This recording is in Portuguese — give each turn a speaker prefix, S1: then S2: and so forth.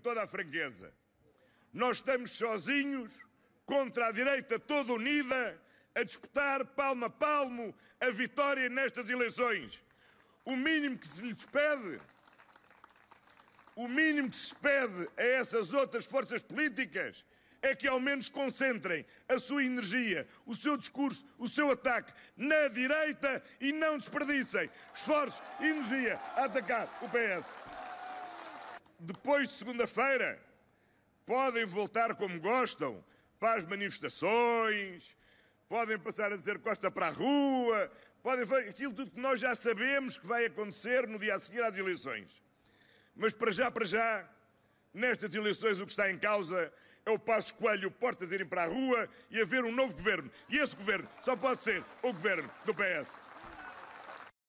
S1: toda a franqueza. Nós estamos sozinhos contra a direita toda unida a disputar palmo a palmo a vitória nestas eleições. O mínimo que se lhes pede, o mínimo que se pede a essas outras forças políticas é que ao menos concentrem a sua energia, o seu discurso, o seu ataque na direita e não desperdicem esforço e energia a atacar o PS depois de segunda-feira. Podem voltar como gostam para as manifestações, podem passar a dizer Costa para a rua, podem fazer aquilo tudo que nós já sabemos que vai acontecer no dia a seguir às eleições. Mas para já, para já, nestas eleições o que está em causa é o Passo Coelho Portas irem para a rua e haver um novo governo. E esse governo só pode ser o governo do PS.